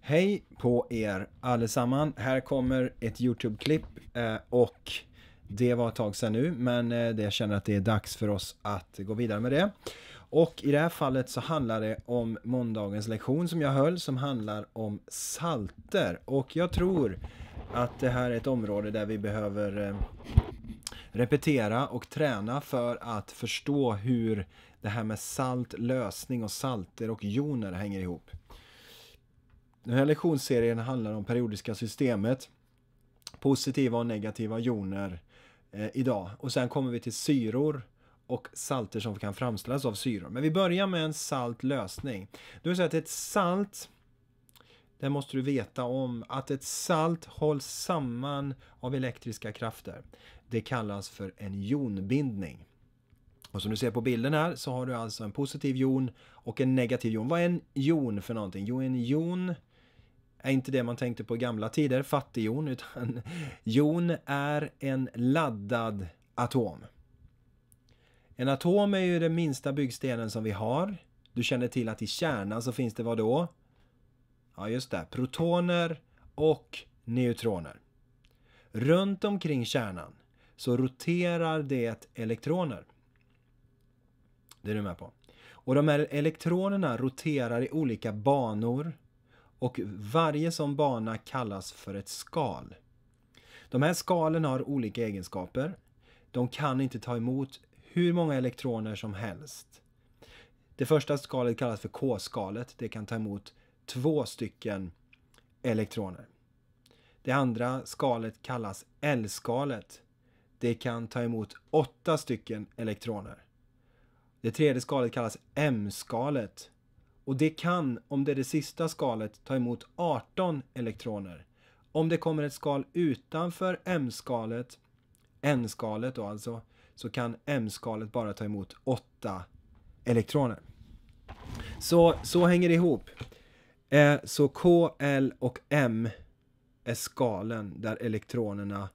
Hej på er allesamman. Här kommer ett YouTube-klipp eh, och det var ett tag sedan nu men eh, jag känner att det är dags för oss att gå vidare med det. Och i det här fallet så handlar det om måndagens lektion som jag höll som handlar om salter. Och jag tror att det här är ett område där vi behöver eh, repetera och träna för att förstå hur det här med salt, lösning och salter och joner hänger ihop. Den här lektionsserien handlar om periodiska systemet, positiva och negativa joner eh, idag. Och sen kommer vi till syror och salter som kan framställas av syror. Men vi börjar med en salt lösning. Du säger att ett salt, det måste du veta om, att ett salt hålls samman av elektriska krafter. Det kallas för en jonbindning. Och som du ser på bilden här så har du alltså en positiv jon och en negativ jon. Vad är en jon för någonting? Jo, en jon är inte det man tänkte på i gamla tider, fattighjon, utan jon är en laddad atom. En atom är ju den minsta byggstenen som vi har. Du känner till att i kärnan så finns det vad då? Ja, just det. Protoner och neutroner. Runt omkring kärnan så roterar det elektroner. Det är du med på. Och de här elektronerna roterar i olika banor och varje sån bana kallas för ett skal. De här skalen har olika egenskaper. De kan inte ta emot hur många elektroner som helst. Det första skalet kallas för K-skalet. Det kan ta emot två stycken elektroner. Det andra skalet kallas L-skalet. Det kan ta emot åtta stycken elektroner. Det tredje skalet kallas M-skalet. Och det kan, om det är det sista skalet, ta emot 18 elektroner. Om det kommer ett skal utanför M-skalet, N-skalet då alltså, så kan M-skalet bara ta emot 8 elektroner. Så, så hänger det ihop. Eh, så K, L och M är skalen där elektronerna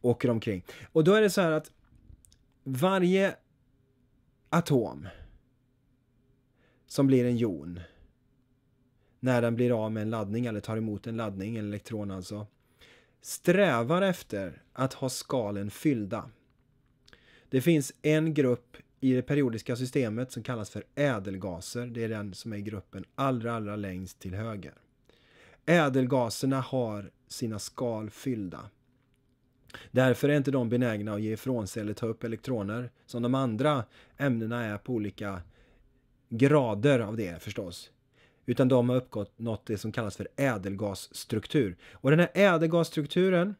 åker omkring. Och då är det så här att varje atom som blir en jon när den blir av med en laddning eller tar emot en laddning, en elektron alltså, strävar efter att ha skalen fyllda. Det finns en grupp i det periodiska systemet som kallas för ädelgaser. Det är den som är gruppen allra, allra längst till höger. Ädelgaserna har sina skal fyllda. Därför är inte de benägna att ge ifrån sig eller ta upp elektroner som de andra ämnena är på olika grader av det förstås. Utan de har uppgått något det som kallas för ädelgasstruktur. Och den här ädelgasstrukturen,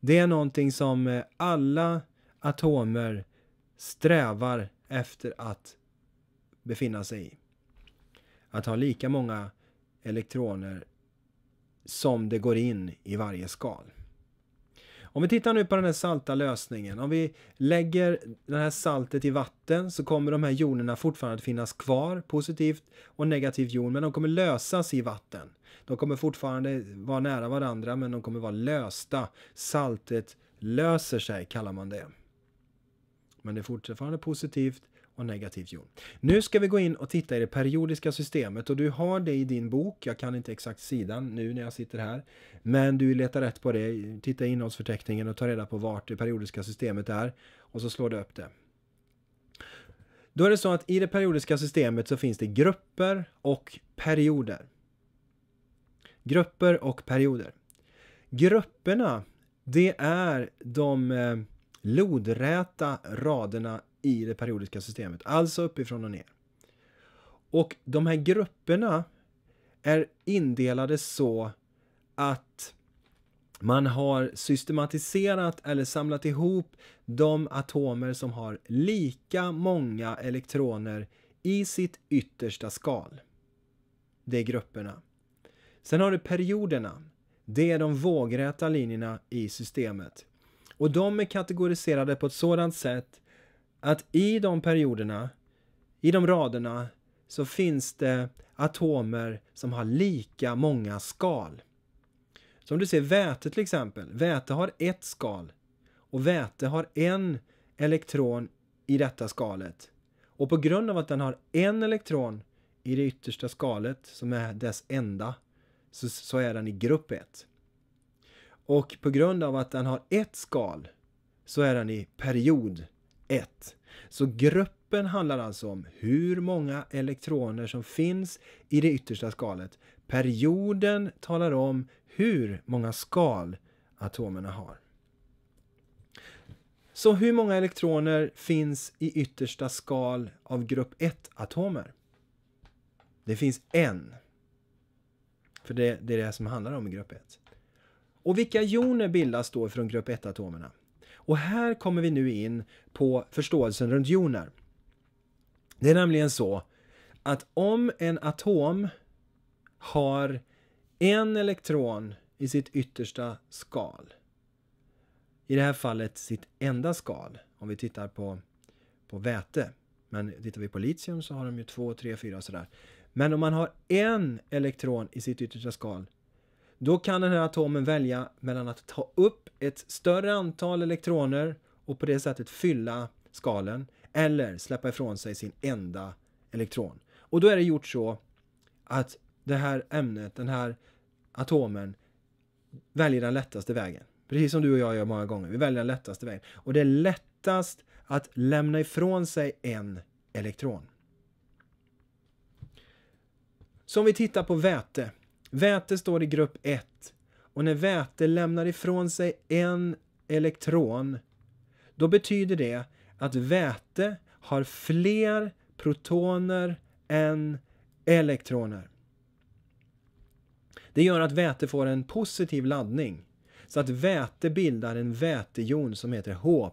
det är någonting som eh, alla atomer strävar efter att befinna sig i. Att ha lika många elektroner som det går in i varje skal. Om vi tittar nu på den här salta lösningen. Om vi lägger det här saltet i vatten så kommer de här jonerna fortfarande att finnas kvar, positivt och negativt jon, men de kommer lösas i vatten. De kommer fortfarande vara nära varandra, men de kommer vara lösta. Saltet löser sig, kallar man det. Men det är fortfarande positivt och negativt jon. Nu ska vi gå in och titta i det periodiska systemet och du har det i din bok. Jag kan inte exakt sidan nu när jag sitter här. Men du letar rätt på det, titta i innehållsförteckningen och ta reda på vart det periodiska systemet är och så slår du upp det. Då är det så att i det periodiska systemet så finns det grupper och perioder. Grupper och perioder. Grupperna, det är de eh, lodräta raderna i det periodiska systemet, alltså uppifrån och ner. Och de här grupperna är indelade så att man har systematiserat eller samlat ihop de atomer som har lika många elektroner i sitt yttersta skal. Det är grupperna. Sen har du perioderna. Det är de vågräta linjerna i systemet. Och de är kategoriserade på ett sådant sätt att i de perioderna, i de raderna, så finns det atomer som har lika många skal. Som du ser väte till exempel. Väte har ett skal och väte har en elektron i detta skalet. Och på grund av att den har en elektron i det yttersta skalet, som är dess enda, så, så är den i grupp 1. Och på grund av att den har ett skal så är den i period 1. Så gruppen handlar alltså om hur många elektroner som finns i det yttersta skalet. Perioden talar om hur många skal atomerna har. Så hur många elektroner finns i yttersta skal av grupp 1-atomer? Det finns en. För det, det, är det som handlar om i grupp 1. Och vilka joner bildas då från grupp 1-atomerna? Och här kommer vi nu in på förståelsen runt joner. Det är nämligen så att om en atom har en elektron i sitt yttersta skal, i det här fallet sitt enda skal, om vi tittar på, på väte, men tittar vi på litium så har de ju två, tre, fyra och sådär. Men om man har en elektron i sitt yttersta skal då kan den här atomen välja mellan att ta upp ett större antal elektroner och på det sättet fylla skalen eller släppa ifrån sig sin enda elektron. Och då är det gjort så att det här ämnet, den här atomen väljer den lättaste vägen. Precis som du och jag gör många gånger. Vi väljer den lättaste vägen. Och det är lättast att lämna ifrån sig en elektron. Så om vi tittar på väte Väte står i grupp 1 och när väte lämnar ifrån sig en elektron då betyder det att väte har fler protoner än elektroner. Det gör att väte får en positiv laddning. Så att väte bildar en vätejon som heter H+.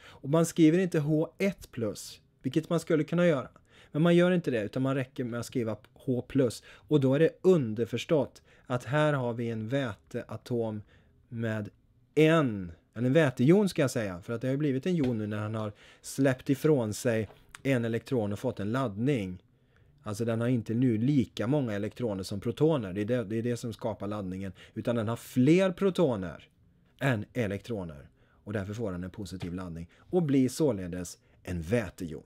Och man skriver inte H1+, vilket man skulle kunna göra. Men man gör inte det utan man räcker med att skriva H+. Och då är det underförstått att här har vi en väteatom med en, eller en vätejon ska jag säga, för att det har blivit en jon nu när han har släppt ifrån sig en elektron och fått en laddning. Alltså den har inte nu lika många elektroner som protoner, det är det, det är det som skapar laddningen, utan den har fler protoner än elektroner. Och därför får den en positiv laddning och blir således en vätejon.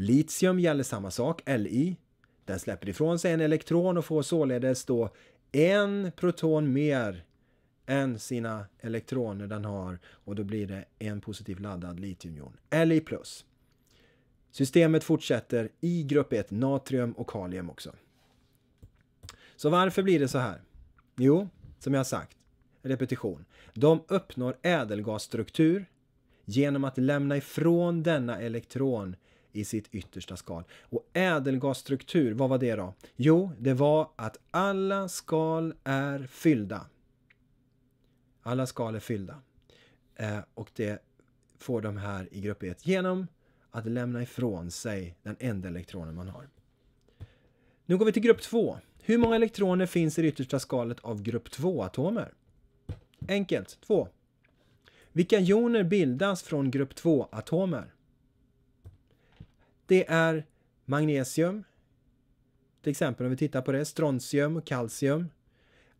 Litium gäller samma sak, Li. Den släpper ifrån sig en elektron och får således då en proton mer än sina elektroner den har och då blir det en positivt laddad litiumjon, Li+. Systemet fortsätter i grupp 1, natrium och kalium också. Så varför blir det så här? Jo, som jag har sagt, repetition. De uppnår ädelgasstruktur genom att lämna ifrån denna elektron i sitt yttersta skal. Och ädelgasstruktur, vad var det då? Jo, det var att alla skal är fyllda. Alla skal är fyllda. Eh, och det får de här i grupp 1 genom att lämna ifrån sig den enda elektronen man har. Nu går vi till grupp 2. Hur många elektroner finns i det yttersta skalet av grupp 2-atomer? Enkelt, 2. Vilka joner bildas från grupp 2-atomer? Det är magnesium, till exempel om vi tittar på det, strontium och kalcium.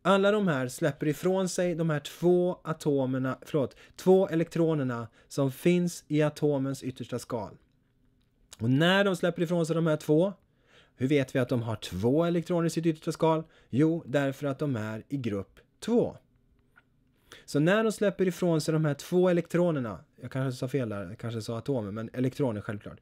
Alla de här släpper ifrån sig de här två atomerna, förlåt, två elektronerna som finns i atomens yttersta skal. Och när de släpper ifrån sig de här två, hur vet vi att de har två elektroner i sitt yttersta skal? Jo, därför att de är i grupp 2. Så när de släpper ifrån sig de här två elektronerna, jag kanske sa fel där, jag kanske sa atomer, men elektroner självklart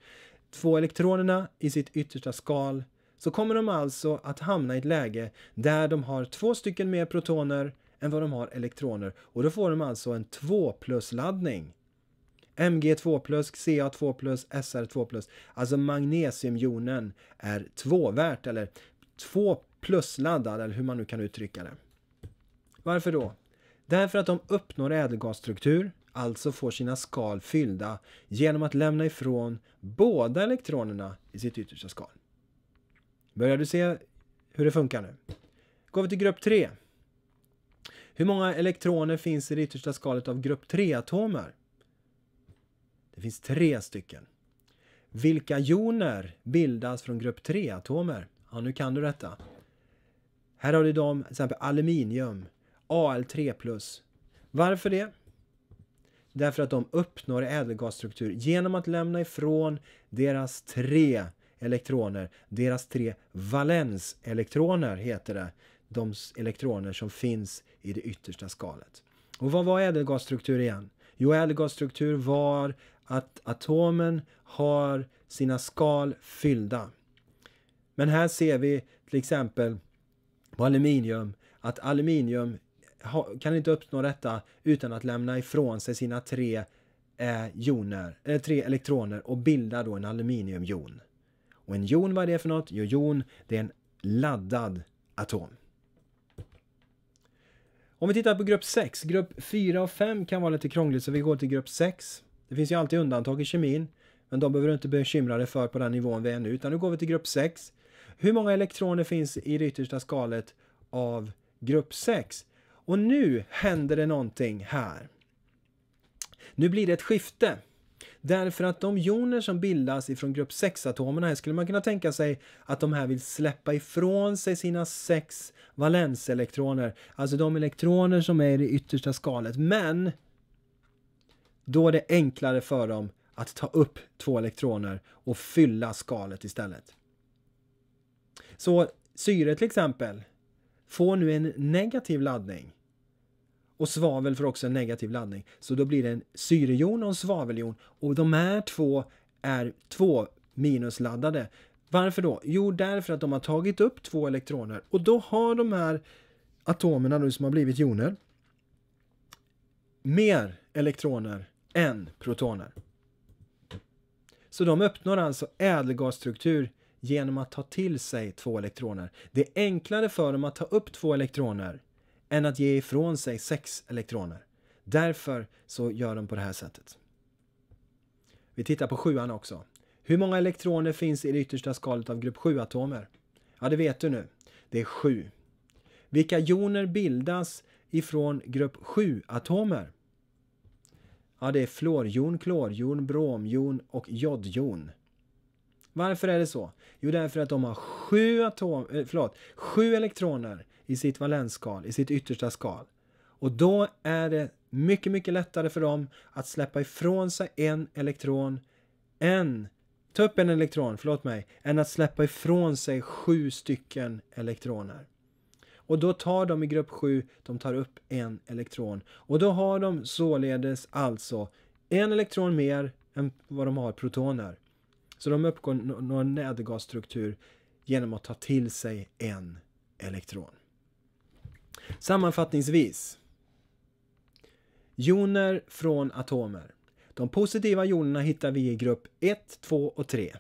två elektronerna i sitt yttersta skal så kommer de alltså att hamna i ett läge där de har två stycken mer protoner än vad de har elektroner och då får de alltså en 2 plus laddning. Mg2+, Ca2+, Sr2+. Alltså magnesiumjonen är tvåvärt eller två plus-laddad eller hur man nu kan uttrycka det. Varför då? Därför att de uppnår ädelgasstruktur alltså får sina skal fyllda genom att lämna ifrån båda elektronerna i sitt yttersta skal. Börjar du se hur det funkar nu? Går vi till grupp 3. Hur många elektroner finns i det yttersta skalet av grupp 3-atomer? Det finns tre stycken. Vilka joner bildas från grupp 3-atomer? Ja, nu kan du detta. Här har du dem, till exempel aluminium, Al3+. Varför det? Därför att de uppnår ädelgasstruktur genom att lämna ifrån deras tre elektroner, deras tre valenselektroner heter det, de elektroner som finns i det yttersta skalet. Och vad var ädelgasstruktur igen? Jo, ädelgasstruktur var att atomen har sina skal fyllda. Men här ser vi till exempel på aluminium att aluminium kan inte uppnå detta utan att lämna ifrån sig sina tre eh, joner, eller eh, tre elektroner och bilda då en aluminiumjon. Och en jon, vad är det för något? Jo, jon, det är en laddad atom. Om vi tittar på grupp 6, grupp 4 och 5 kan vara lite krångligt så vi går till grupp 6. Det finns ju alltid undantag i kemin, men de behöver du inte bekymra dig för på den nivån vi är nu, utan nu går vi till grupp 6. Hur många elektroner finns i det yttersta skalet av grupp 6? Och nu händer det någonting här. Nu blir det ett skifte. Därför att de joner som bildas ifrån grupp 6-atomerna här skulle man kunna tänka sig att de här vill släppa ifrån sig sina sex valenselektroner. Alltså de elektroner som är i det yttersta skalet. Men då är det enklare för dem att ta upp två elektroner och fylla skalet istället. Så syre till exempel får nu en negativ laddning och svavel får också en negativ laddning. Så då blir det en syrejon och en svaveljon. Och de här två är två minusladdade. Varför då? Jo, därför att de har tagit upp två elektroner. Och då har de här atomerna nu som har blivit joner mer elektroner än protoner. Så de uppnår alltså ädelgasstruktur genom att ta till sig två elektroner. Det är enklare för dem att ta upp två elektroner än att ge ifrån sig sex elektroner. Därför så gör de på det här sättet. Vi tittar på sjuan också. Hur många elektroner finns i det yttersta skalet av grupp 7-atomer? Ja, det vet du nu. Det är 7. Vilka joner bildas ifrån grupp 7-atomer? Ja, det är fluorjon, klorjon, bromjon och jodjon. Varför är det så? Jo, därför att de har sju, atom, eh, förlåt, sju elektroner i sitt valensskal, i sitt yttersta skal. Och då är det mycket, mycket lättare för dem att släppa ifrån sig en elektron en, ta upp en elektron, förlåt mig, än att släppa ifrån sig sju stycken elektroner. Och då tar de i grupp 7, de tar upp en elektron. Och då har de således alltså en elektron mer än vad de har protoner. Så de uppgår någon nädergasstruktur genom att ta till sig en elektron. Sammanfattningsvis. Joner från atomer. De positiva jonerna hittar vi i grupp 1, 2 och 3.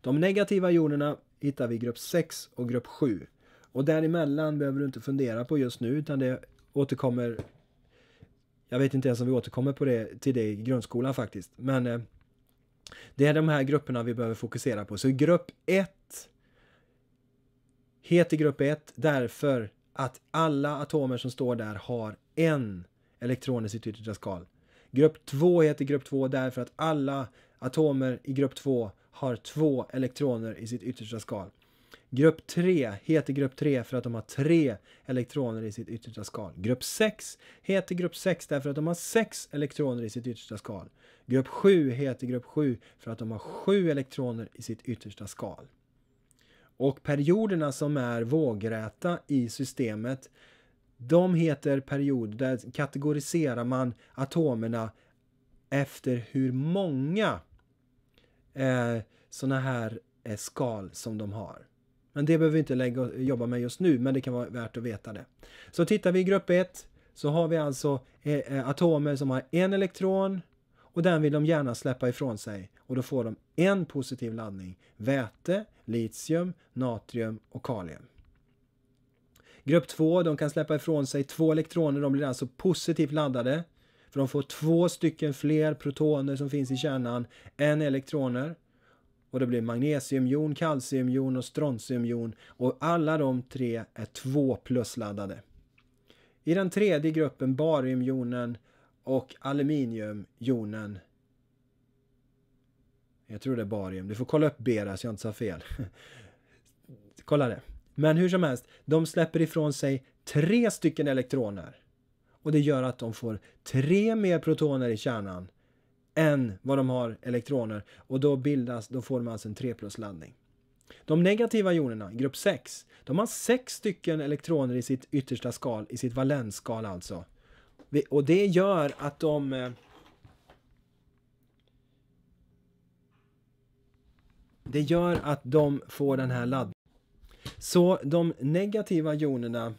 De negativa jonerna hittar vi i grupp 6 och grupp 7. Och däremellan behöver du inte fundera på just nu utan det återkommer jag vet inte ens om vi återkommer på det, till det i grundskolan faktiskt. Men eh, det är de här grupperna vi behöver fokusera på. Så grupp 1 heter grupp 1 därför att alla atomer som står där har en elektron i sitt yttersta skal. Grupp 2 heter grupp 2 därför att alla atomer i grupp 2 har två elektroner i sitt yttersta skal. Grupp 3 heter grupp 3 för att de har tre elektroner i sitt yttersta skal. Grupp 6 heter grupp 6 därför att de har sex elektroner i sitt yttersta skal. Grupp 7 heter grupp 7 för att de har sju elektroner i sitt yttersta skal. Och perioderna som är vågräta i systemet, de heter perioder, där kategoriserar man atomerna efter hur många eh, sådana här eh, skal som de har. Men det behöver vi inte lägga, jobba med just nu, men det kan vara värt att veta det. Så tittar vi i grupp 1 så har vi alltså eh, eh, atomer som har en elektron, och den vill de gärna släppa ifrån sig och då får de en positiv laddning, väte, litium, natrium och kalium. Grupp 2, de kan släppa ifrån sig två elektroner, de blir alltså positivt laddade. För de får två stycken fler protoner som finns i kärnan än elektroner. Och det blir magnesiumjon, kalciumjon och strontiumjon och alla de tre är 2 plus laddade. I den tredje gruppen, bariumjonen, och aluminiumjonen. Jag tror det är barium. Du får kolla upp B så jag inte sa fel. kolla det. Men hur som helst, de släpper ifrån sig tre stycken elektroner. Och det gör att de får tre mer protoner i kärnan än vad de har elektroner. Och då bildas, då får man alltså en 3 plus laddning. De negativa jonerna, grupp 6, de har sex stycken elektroner i sitt yttersta skal, i sitt valensskal alltså. Och det gör att de... Eh, det gör att de får den här laddningen. Så de negativa jonerna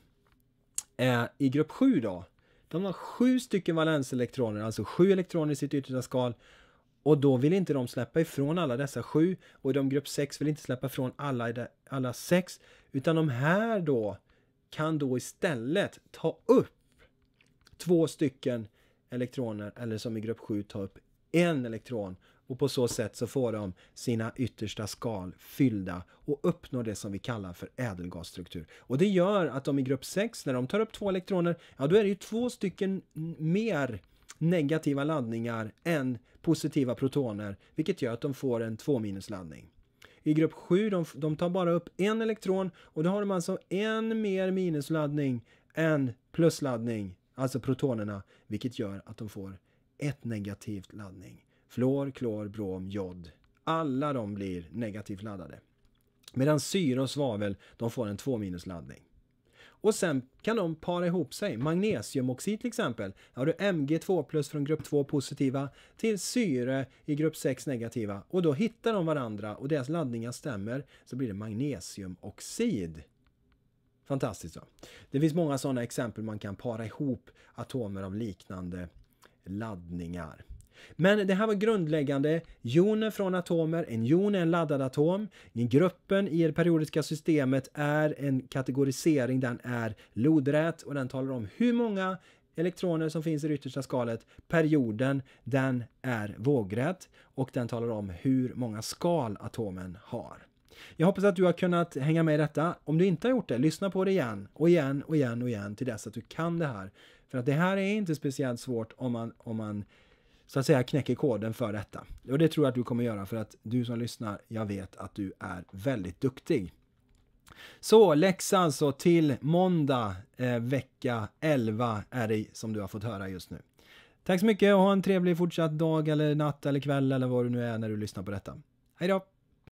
är i grupp 7 då. De har sju stycken valenselektroner, alltså sju elektroner i sitt yttersta skal. Och då vill inte de släppa ifrån alla dessa sju. Och de grupp 6 vill inte släppa ifrån alla, alla sex. Utan de här då kan då istället ta upp två stycken elektroner eller som i grupp 7 ta upp en elektron och på så sätt så får de sina yttersta skal fyllda och uppnår det som vi kallar för ädelgasstruktur. Och det gör att de i grupp 6, när de tar upp två elektroner, ja då är det ju två stycken mer negativa laddningar än positiva protoner, vilket gör att de får en 2 minusladdning I grupp 7, de, de tar bara upp en elektron och då har de alltså en mer minusladdning än plusladdning alltså protonerna, vilket gör att de får ett negativt laddning. Fluor, klor, brom, jod. Alla de blir negativt laddade. Medan syre och svavel, de får en 2 minus laddning. Och sen kan de para ihop sig. Magnesiumoxid till exempel. Har du Mg2 plus från grupp 2 positiva till syre i grupp 6 negativa och då hittar de varandra och deras laddningar stämmer så blir det magnesiumoxid Fantastiskt va? Det finns många sådana exempel man kan para ihop atomer av liknande laddningar. Men det här var grundläggande. Joner från atomer, en jon är en laddad atom. Gruppen i det periodiska systemet är en kategorisering, den är lodrät och den talar om hur många elektroner som finns i det yttersta skalet. Perioden, den är vågrät och den talar om hur många skal atomen har. Jag hoppas att du har kunnat hänga med i detta. Om du inte har gjort det, lyssna på det igen och igen och igen och igen till dess att du kan det här. För att det här är inte speciellt svårt om man, om man så att säga knäcker koden för detta. Och det tror jag att du kommer göra för att du som lyssnar, jag vet att du är väldigt duktig. Så läxa alltså till måndag eh, vecka 11 är det som du har fått höra just nu. Tack så mycket och ha en trevlig fortsatt dag eller natt eller kväll eller vad du nu är när du lyssnar på detta. Hej då!